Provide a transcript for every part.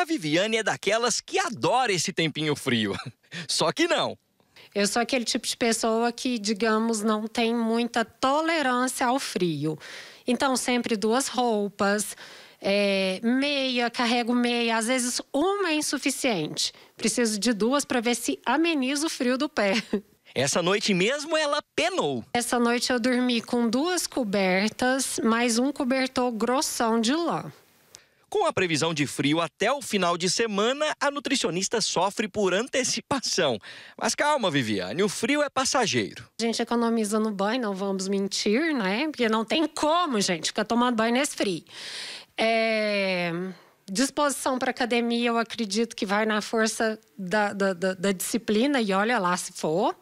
A Viviane é daquelas que adora esse tempinho frio. Só que não. Eu sou aquele tipo de pessoa que, digamos, não tem muita tolerância ao frio. Então, sempre duas roupas, é, meia, carrego meia, às vezes uma é insuficiente. Preciso de duas para ver se ameniza o frio do pé. Essa noite mesmo ela penou. Essa noite eu dormi com duas cobertas, mais um cobertor grossão de lã. Com a previsão de frio até o final de semana, a nutricionista sofre por antecipação. Mas calma, Viviane, o frio é passageiro. A gente economiza no banho, não vamos mentir, né? Porque não tem como, gente, ficar tomando banho nesse frio. É disposição para academia, eu acredito que vai na força da, da, da, da, disciplina, e olha lá se for.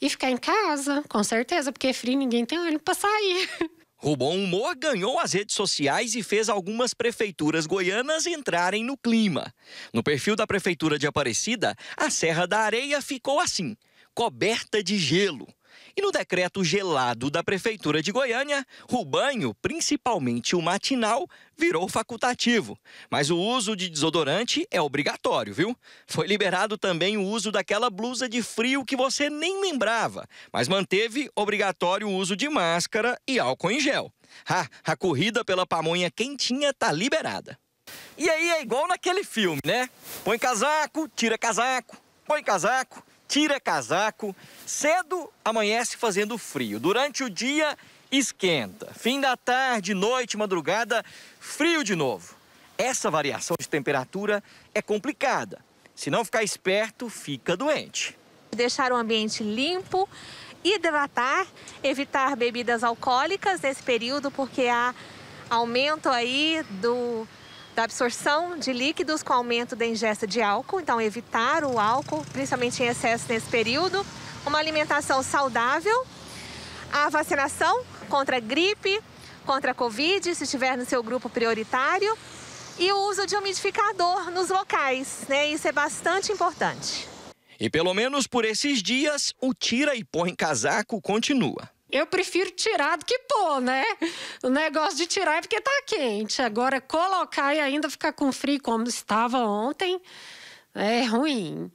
E ficar em casa, com certeza, porque é frio, ninguém tem ânimo para sair. Rubom Humor ganhou as redes sociais e fez algumas prefeituras goianas entrarem no clima. No perfil da Prefeitura de Aparecida, a Serra da Areia ficou assim, coberta de gelo. E no decreto gelado da Prefeitura de Goiânia, o banho, principalmente o matinal, virou facultativo. Mas o uso de desodorante é obrigatório, viu? Foi liberado também o uso daquela blusa de frio que você nem lembrava, mas manteve obrigatório o uso de máscara e álcool em gel. Ah, a corrida pela pamonha quentinha tá liberada. E aí é igual naquele filme, né? Põe casaco, tira casaco, põe casaco, tira casaco. Cedo amanhece fazendo frio. Durante o dia, esquenta. Fim da tarde, noite, madrugada, frio de novo. Essa variação de temperatura é complicada. Se não ficar esperto, fica doente. Deixar o ambiente limpo, hidratar, evitar bebidas alcoólicas nesse período, porque há aumento aí do da absorção de líquidos com aumento da ingesta de álcool, então evitar o álcool, principalmente em excesso nesse período, uma alimentação saudável, a vacinação contra a gripe, contra a Covid, se estiver no seu grupo prioritário, e o uso de umidificador nos locais, né? Isso é bastante importante. E pelo menos por esses dias, o tira e põe casaco continua. Eu prefiro tirar do que pôr, né? O negócio de tirar é porque tá quente. Agora, colocar e ainda ficar com frio como estava ontem é ruim.